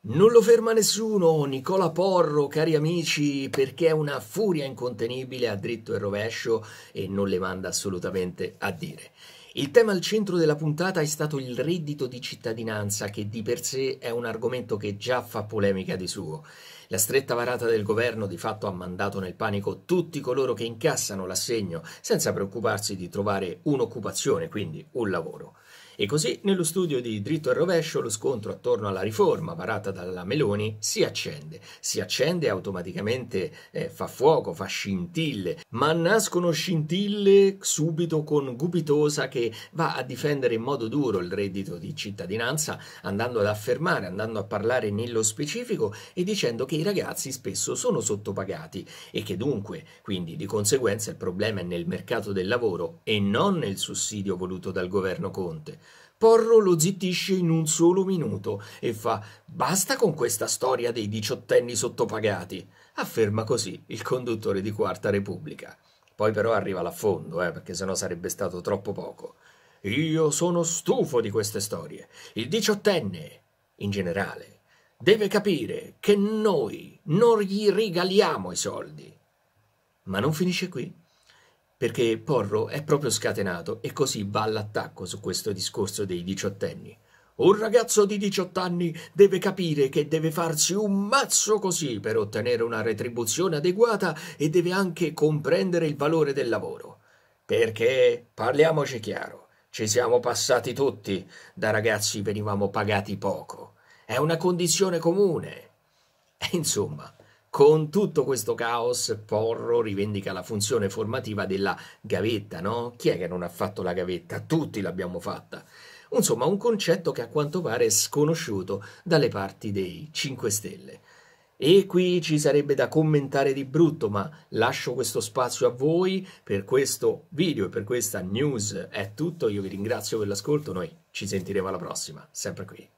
Non lo ferma nessuno, Nicola Porro, cari amici, perché è una furia incontenibile a dritto e rovescio e non le manda assolutamente a dire. Il tema al centro della puntata è stato il reddito di cittadinanza, che di per sé è un argomento che già fa polemica di suo. La stretta varata del governo di fatto ha mandato nel panico tutti coloro che incassano l'assegno senza preoccuparsi di trovare un'occupazione, quindi un lavoro. E così nello studio di Dritto e Rovescio lo scontro attorno alla riforma varata fatta dalla Meloni si accende, si accende automaticamente, eh, fa fuoco, fa scintille, ma nascono scintille subito con Gubitosa che va a difendere in modo duro il reddito di cittadinanza, andando ad affermare, andando a parlare nello specifico e dicendo che i ragazzi spesso sono sottopagati e che dunque, quindi di conseguenza il problema è nel mercato del lavoro e non nel sussidio voluto dal governo Conte. Porro lo zittisce in un solo minuto e fa Basta con questa storia dei diciottenni sottopagati, afferma così il conduttore di Quarta Repubblica. Poi però arriva l'affondo, eh, perché sennò sarebbe stato troppo poco. Io sono stufo di queste storie. Il diciottenne, in generale, deve capire che noi non gli regaliamo i soldi. Ma non finisce qui perché Porro è proprio scatenato e così va all'attacco su questo discorso dei diciottenni. Un ragazzo di 18 anni deve capire che deve farsi un mazzo così per ottenere una retribuzione adeguata e deve anche comprendere il valore del lavoro. Perché, parliamoci chiaro, ci siamo passati tutti, da ragazzi venivamo pagati poco. È una condizione comune. E insomma, con tutto questo caos, Porro rivendica la funzione formativa della gavetta, no? Chi è che non ha fatto la gavetta? Tutti l'abbiamo fatta. Insomma, un concetto che a quanto pare è sconosciuto dalle parti dei 5 Stelle. E qui ci sarebbe da commentare di brutto, ma lascio questo spazio a voi. Per questo video e per questa news è tutto. Io vi ringrazio per l'ascolto. Noi ci sentiremo alla prossima, sempre qui.